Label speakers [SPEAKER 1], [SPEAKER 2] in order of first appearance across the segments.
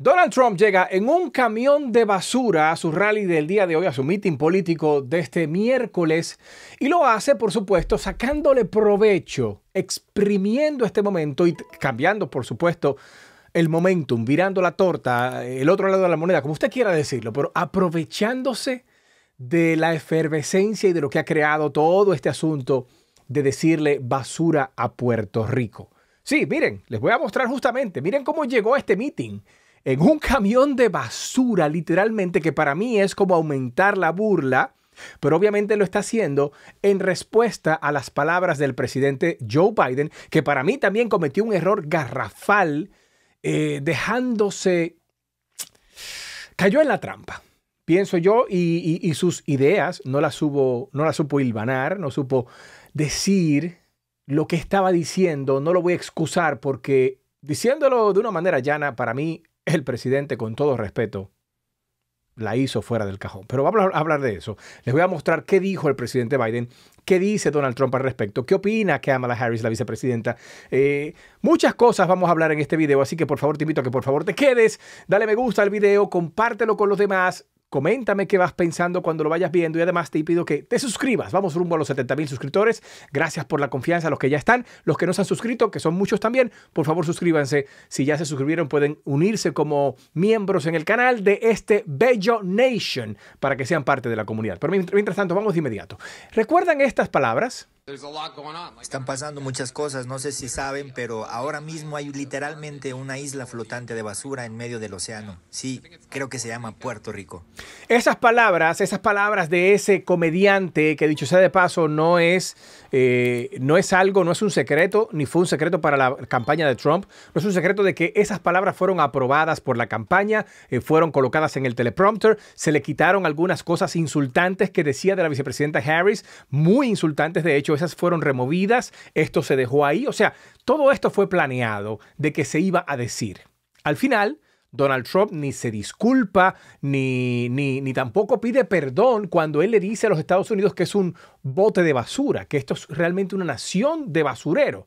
[SPEAKER 1] Donald Trump llega en un camión de basura a su rally del día de hoy, a su mitin político de este miércoles, y lo hace, por supuesto, sacándole provecho, exprimiendo este momento y cambiando, por supuesto, el momentum, virando la torta, eh, el otro lado de la moneda, como usted quiera decirlo, pero aprovechándose de la efervescencia y de lo que ha creado todo este asunto de decirle basura a Puerto Rico. Sí, miren, les voy a mostrar justamente, miren cómo llegó a este mitin en un camión de basura, literalmente, que para mí es como aumentar la burla, pero obviamente lo está haciendo en respuesta a las palabras del presidente Joe Biden, que para mí también cometió un error garrafal, eh, dejándose... cayó en la trampa pienso yo, y, sus ideas no las, no las supo hilvanar, no supo decir lo que estaba diciendo, no lo voy a excusar porque diciéndolo de una manera llana, para mí el presidente, con todo respeto, la hizo fuera del cajón. Pero vamos a hablar de eso. Les voy a mostrar qué dijo el presidente Biden, qué dice Donald Trump al respecto, qué opina Kamala Harris, la vicepresidenta. Eh, muchas cosas vamos a hablar en este video, así que por favor te invito a que por favor te quedes, dale me gusta al video, compártelo con los demás, Coméntame qué vas pensando cuando lo vayas viendo y además te pido que te suscribas. Vamos rumbo a los 70,000 mil suscriptores. Gracias por la confianza a los que ya están, los que no se han suscrito, que son muchos también. Por favor, suscríbanse. Si ya se suscribieron, pueden unirse como miembros en el canal de este Bello Nation para que sean parte de la comunidad. Pero mientras tanto, vamos de inmediato. ¿Recuerdan estas palabras? Están pasando muchas cosas, no sé si saben, pero ahora mismo hay literalmente una isla flotante de basura en medio del océano. Sí, creo que se llama Puerto Rico. Esas palabras, esas palabras de ese comediante que dicho sea de paso no es, eh, no es algo, no es un secreto, ni fue un secreto para la campaña de Trump, no es un secreto de que esas palabras fueron aprobadas por la campaña, eh, fueron colocadas en el teleprompter, se le quitaron algunas cosas insultantes que decía de la vicepresidenta Harris, muy insultantes de hecho fueron removidas, esto se dejó ahí, o sea, todo esto fue planeado de que se iba a decir. Al final, Donald Trump ni se disculpa, ni, ni, ni, tampoco pide perdón cuando él le dice a los Estados Unidos que es un bote de basura, que esto es realmente una nación de basurero.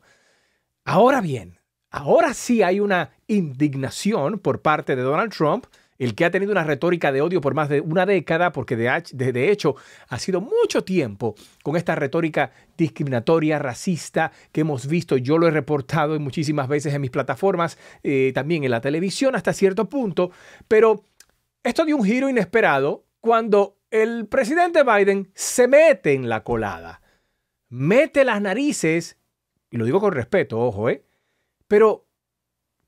[SPEAKER 1] Ahora bien, ahora sí hay una indignación por parte de Donald Trump el que ha tenido una retórica de odio por más de una década, porque de, hecho ha sido mucho tiempo con esta retórica discriminatoria, racista que hemos visto. Yo lo he reportado muchísimas veces en mis plataformas, eh, también en la televisión hasta cierto punto, pero esto dio un giro inesperado cuando el presidente Biden se mete en la colada, mete las narices, y lo digo con respeto, ojo, eh, pero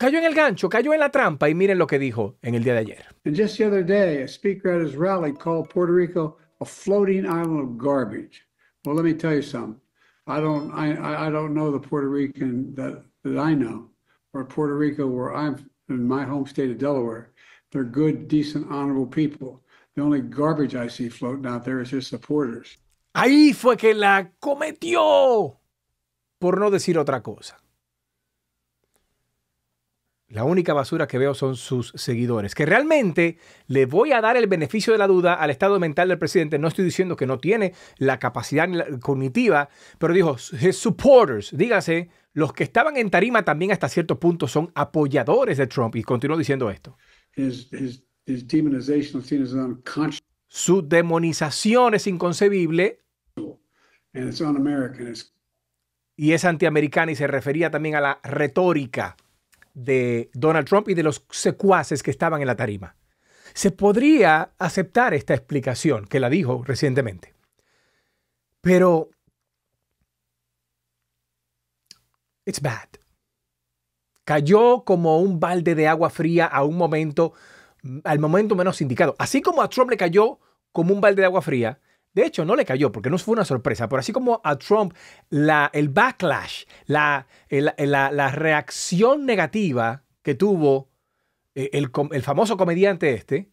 [SPEAKER 1] cayó en el gancho, cayó en la trampa y miren lo que dijo en el día de ayer. Just the other day, a speaker at his rally called Puerto Rico a floating island of garbage. Well, let me tell you something. I don't, I, I don't know the Puerto Rican that, that I know, or Puerto Rico where I'm in my home state of Delaware. They're good, decent, honorable people. The only garbage I see floating out there is his supporters. Ahí fue que la cometió, por no decir otra cosa. La única basura que veo son sus seguidores. Que realmente le voy a dar el beneficio de la duda al estado mental del presidente. No estoy diciendo que no tiene la capacidad cognitiva, pero dijo, his supporters, dígase, los que estaban en tarima también hasta cierto punto son apoyadores de Trump. Y continuó diciendo esto. His, Su demonización es inconcebible. y es antiamericana y se refería también a la retórica de Donald Trump y de los secuaces que estaban en la tarima. Se podría aceptar esta explicación que la dijo recientemente. Pero it's bad. Cayó como un balde de agua fría a un momento al momento menos indicado. Así como a Trump le cayó como un balde de agua fría, de hecho, no le cayó porque no fue una sorpresa, pero así como a Trump, la, el backlash, la, la, reacción negativa que tuvo eh, el, el famoso comediante este,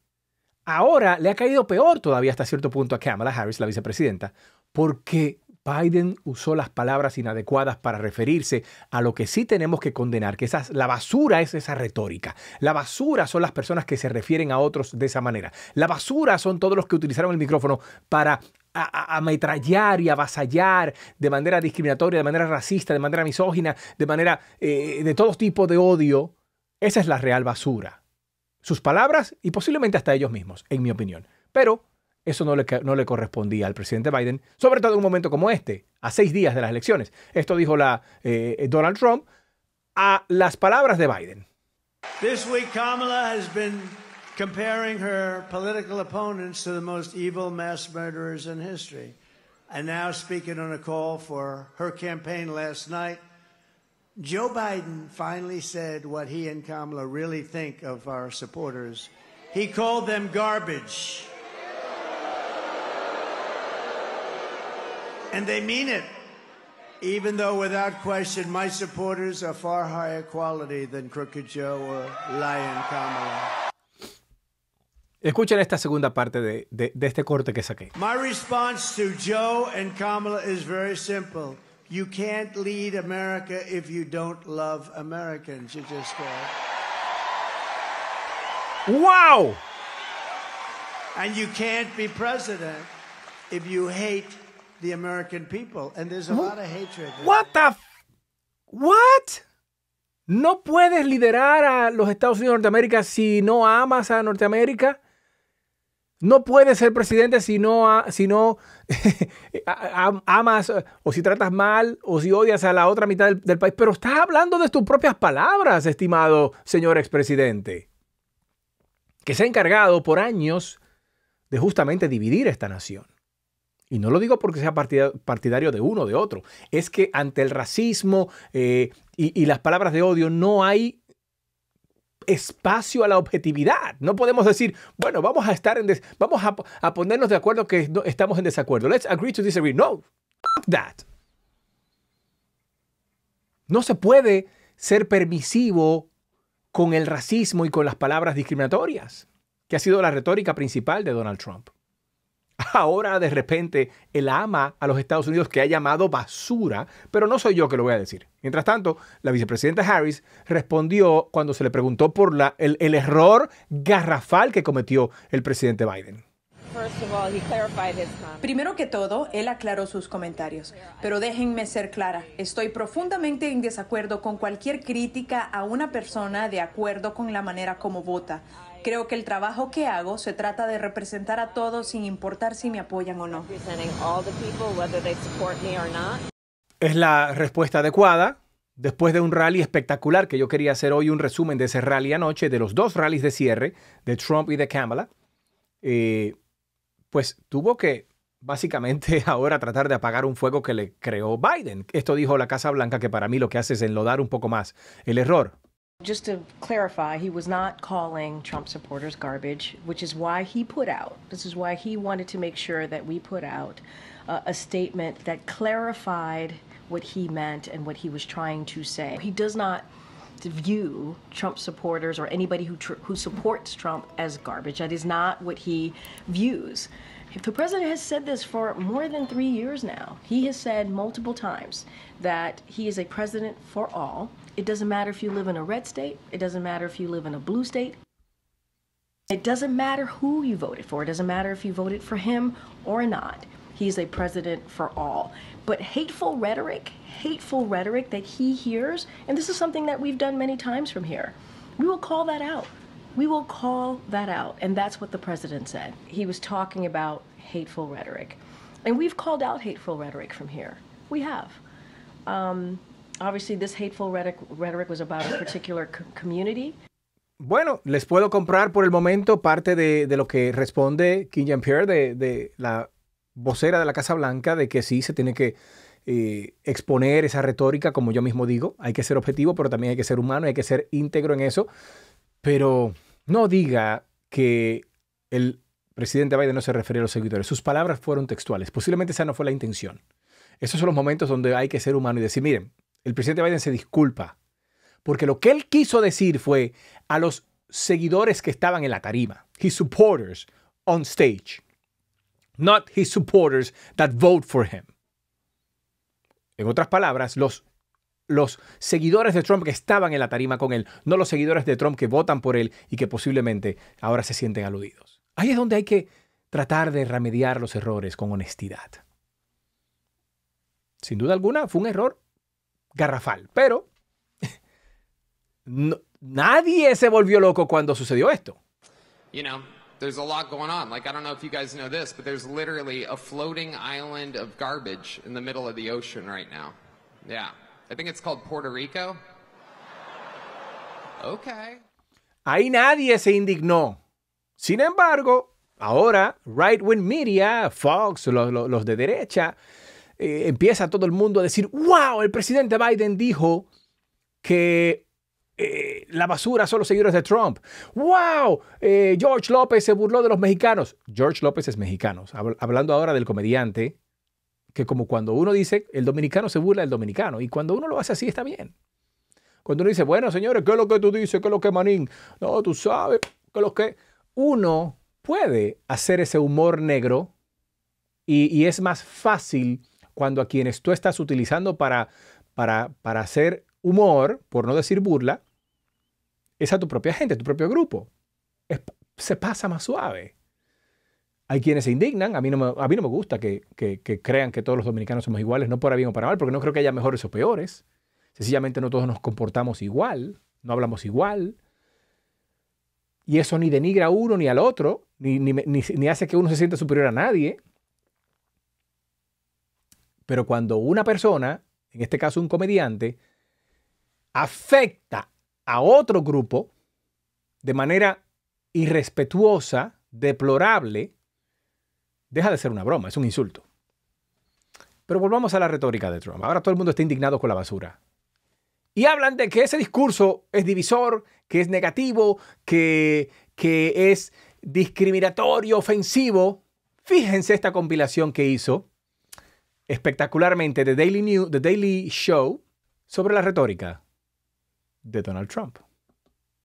[SPEAKER 1] ahora le ha caído peor todavía hasta cierto punto a Kamala Harris, la vicepresidenta, porque Biden usó las palabras inadecuadas para referirse a lo que sí tenemos que condenar, que esas, la basura es esa retórica. La basura son las personas que se refieren a otros de esa manera. La basura son todos los que utilizaron el micrófono para ametrallar y avasallar de manera discriminatoria, de manera racista, de manera misógina, de manera eh, de todo tipo de odio. Esa es la real basura. Sus palabras y posiblemente hasta ellos mismos, en mi opinión. Pero eso no le, no le correspondía al presidente Biden, sobre todo en un momento como este, a seis días de las elecciones. Esto dijo la, eh, Donald Trump a las palabras de Biden.
[SPEAKER 2] This semana Kamala has been comparing her political opponents to the most evil mass murderers in history. And now speaking on a call for her campaign last night, Joe Biden finally said what he and Kamala really think of our supporters. He called them garbage. And they mean it. Even though, without question, my supporters are far higher quality than Crooked Joe or Lion Kamala.
[SPEAKER 1] Escuchen esta segunda parte de, de, de, este corte que saqué.
[SPEAKER 2] My response to Joe and Kamala is very simple. You can't lead America if you don't love Americans. You just can't. Wow! And you can't be president if you hate the American people, and there's a lot of hatred. What the
[SPEAKER 1] What? No puedes liderar a los Estados Unidos de Norteamérica si no amas a Norteamérica. No puedes ser presidente si no, si no amas o si tratas mal o si odias a la otra mitad del, del país. Pero estás hablando de tus propias palabras, estimado señor expresidente, que se ha encargado por años de justamente dividir esta nación. Y no lo digo porque sea partidario de uno o de otro. Es que ante el racismo eh, y, las palabras de odio no hay espacio a la objetividad. No podemos decir, bueno, vamos a estar en vamos a, ponernos de acuerdo que estamos en desacuerdo. Let's agree to disagree. No, fuck that. No se puede ser permisivo con el racismo y con las palabras discriminatorias, que ha sido la retórica principal de Donald Trump. Ahora de repente el ama a los Estados Unidos que ha llamado basura, pero no soy yo que lo voy a decir. Mientras tanto, la vicepresidenta Harris respondió cuando se le preguntó por la, el, el error garrafal que cometió el presidente Biden.
[SPEAKER 2] Primero que todo, él aclaró sus comentarios, pero déjenme ser clara, estoy profundamente en desacuerdo con cualquier crítica a una persona de acuerdo con la manera como vota Creo que el trabajo que hago se trata de representar a todos sin importar si me apoyan o no.
[SPEAKER 1] Es la respuesta adecuada. Después de un rally espectacular, que yo quería hacer hoy un resumen de ese rally anoche, de los dos rallies de cierre, de Trump y de Kamala, eh, pues tuvo que básicamente ahora tratar de apagar un fuego que le creó Biden. Esto dijo la Casa Blanca, que para mí lo que hace es enlodar un poco más el error.
[SPEAKER 2] Just to clarify, he was not calling Trump supporters garbage, which is why he put out, this is why he wanted to make sure that we put out uh, a statement that clarified what he meant and what he was trying to say. He does not view Trump supporters or anybody who, who supports Trump as garbage. That is not what he views. If the president has said this for more than three years now. He has said multiple times that he is a president for all, it doesn't matter if you live in a red state. It doesn't matter if you live in a blue state. It doesn't matter who you voted for. It doesn't matter if you voted for him or not. He's a president for all. But hateful rhetoric, hateful rhetoric that he hears, and this is something that we've done many times from here, we will call that out. We will call that out. And that's what the president said. He was talking about hateful rhetoric. And we've called out hateful rhetoric from here. We have. Um, particular
[SPEAKER 1] Bueno, les puedo comprar por el momento parte de, lo que responde Kim Jean-Pierre, de, la vocera de la Casa Blanca, de que sí se tiene que eh, exponer esa retórica, como yo mismo digo. Hay que ser objetivo, pero también hay que ser humano, hay que ser íntegro en eso. Pero no diga que el presidente Biden no se refería a los seguidores. Sus palabras fueron textuales. Posiblemente esa no fue la intención. Esos son los momentos donde hay que ser humano y decir, miren, el presidente Biden se disculpa, porque lo que él quiso decir fue a los seguidores que estaban en la tarima, his supporters on stage, not his supporters that vote for him. En otras palabras, los, los seguidores de Trump que estaban en la tarima con él, no los seguidores de Trump que votan por él y que posiblemente ahora se sienten aludidos. Ahí es donde hay que tratar de remediar los errores con honestidad. Sin duda alguna, fue un error garrafal. Pero nadie se volvió loco cuando sucedió esto. You know, there's a lot going on. Like I don't know if you guys know this, but there's literally a floating island of garbage in the middle of the ocean right now. Yeah. I think it's called Puerto Rico. Okay. Ahí nadie se indignó. Sin embargo, ahora right wing media, Fox, los, los de derecha, eh, empieza todo el mundo a decir, wow, el presidente Biden dijo que eh, la basura son los seguidores de Trump. ¡Wow! Eh, George López se burló de los mexicanos. George López es mexicano. hablando ahora del comediante, que como cuando uno dice, el dominicano se burla del dominicano. Y cuando uno lo hace así, está bien. Cuando uno dice, bueno, señores, ¿qué es lo que tú dices? ¿Qué es lo que Manín? No, tú sabes, que es lo que? Uno puede hacer ese humor negro y, y es más fácil cuando a quienes tú estás utilizando para, para, hacer humor, por no decir burla, es a tu propia gente, a tu propio grupo. se pasa más suave. Hay quienes se indignan, a mí no me, a mí no me gusta que, crean que todos los dominicanos somos iguales, no para bien o para mal, porque no creo que haya mejores o peores. Sencillamente no todos nos comportamos igual, no hablamos igual. Y eso ni denigra a uno ni al otro, ni hace que uno se sienta superior a nadie. Pero cuando una persona, en este caso un comediante, afecta a otro grupo de manera irrespetuosa, deplorable, deja de ser una broma, es un insulto. Pero volvamos a la retórica de Trump. Ahora todo el mundo está indignado con la basura. Y hablan de que ese discurso es divisor, que es negativo, que, que es discriminatorio, ofensivo. Fíjense esta compilación que hizo espectacularmente The Daily, New, The Daily Show sobre la retórica de Donald Trump.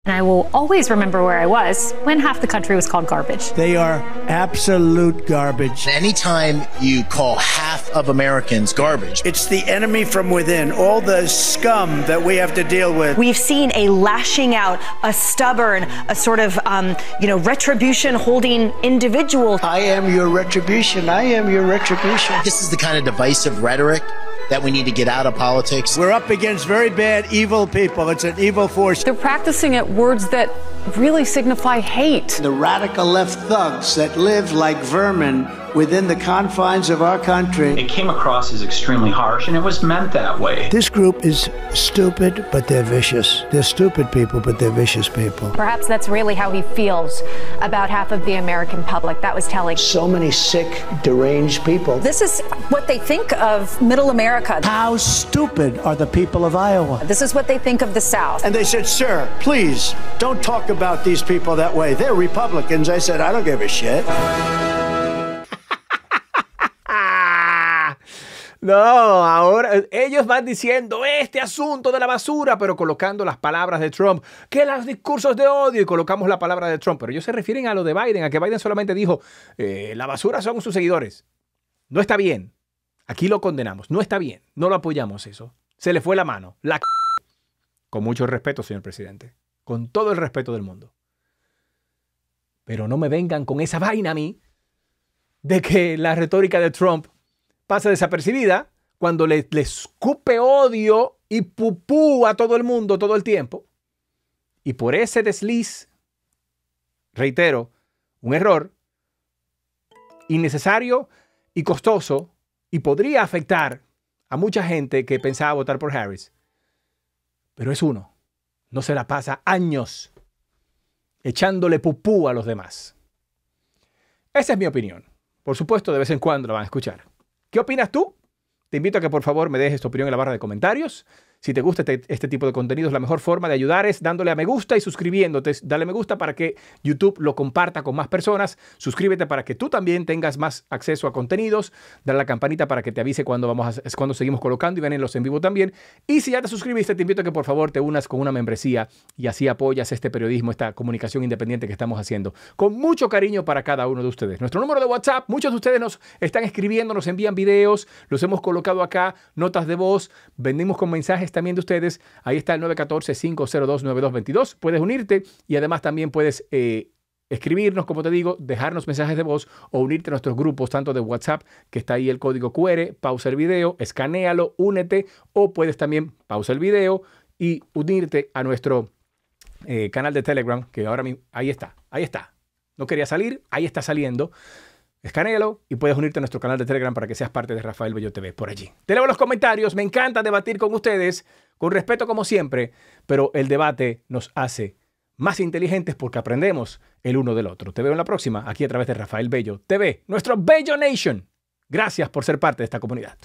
[SPEAKER 2] And I will always remember where I was when half the country was called garbage. They are absolute garbage. Anytime you call half of Americans garbage, it's the enemy from within, all the scum that we have to deal with. We've seen a lashing out, a stubborn, a sort of, um, you know, retribution holding individual. I am your retribution. I am your retribution. This is the kind of divisive rhetoric that we need to get out of politics. We're up against very bad, evil people. It's an evil force. They're practicing at words that really signify hate. The radical left thugs that live like vermin within the confines of our country. It came across as extremely harsh, and it was meant that way. This group is stupid, but they're vicious. They're stupid people, but they're vicious people. Perhaps that's really how he feels about half of the American public. That was telling. So many sick, deranged people. This is what they think of middle America. How stupid are the people of Iowa? This is what they think of the South. And they said, Sir, please don't talk about these people that way. They're Republicans. I said, I don't give a shit.
[SPEAKER 1] No, ahora ellos van diciendo este asunto de la basura, pero colocando las palabras de Trump, que los discursos de odio y colocamos la palabra de Trump. Pero ellos se refieren a lo de Biden, a que Biden solamente dijo, eh, la basura son sus seguidores. No está bien. Aquí lo condenamos. No está bien. No lo apoyamos eso. Se le fue la mano. La... Con mucho respeto, señor presidente. Con todo el respeto del mundo. Pero no me vengan con esa vaina a mí de que la retórica de Trump pasa desapercibida cuando le, escupe odio y pupú a todo el mundo todo el tiempo. Y por ese desliz, reitero, un error innecesario y costoso y podría afectar a mucha gente que pensaba votar por Harris. Pero es uno. No se la pasa años echándole pupú a los demás. Esa es mi opinión. Por supuesto, de vez en cuando la van a escuchar. ¿Qué opinas tú? Te invito a que por favor me dejes tu opinión en la barra de comentarios. Si te gusta este, este tipo de contenidos, la mejor forma de ayudar es dándole a me gusta y suscribiéndote. Dale me gusta para que YouTube lo comparta con más personas. Suscríbete para que tú también tengas más acceso a contenidos. Dale a la campanita para que te avise cuando, vamos a, cuando seguimos colocando y ven en los en vivo también. Y si ya te suscribiste, te invito a que por favor te unas con una membresía y así apoyas este periodismo, esta comunicación independiente que estamos haciendo. Con mucho cariño para cada uno de ustedes. Nuestro número de WhatsApp, muchos de ustedes nos están escribiendo, nos envían videos, los hemos colocado acá, notas de voz, vendimos con mensajes también de ustedes, ahí está el 914-502-9222. Puedes unirte y además también puedes eh, escribirnos, como te digo, dejarnos mensajes de voz o unirte a nuestros grupos, tanto de WhatsApp, que está ahí el código QR, pausa el video, escanealo, únete, o puedes también pausa el video y unirte a nuestro eh, canal de Telegram, que ahora mismo, ahí está, ahí está. No quería salir, ahí está saliendo. Escanealo y puedes unirte a nuestro canal de Telegram para que seas parte de Rafael Bello TV por allí. Te leo los comentarios, me encanta debatir con ustedes, con respeto como siempre, pero el debate nos hace más inteligentes porque aprendemos el uno del otro. Te veo en la próxima, aquí a través de Rafael Bello TV, nuestro Bello Nation. Gracias por ser parte de esta comunidad.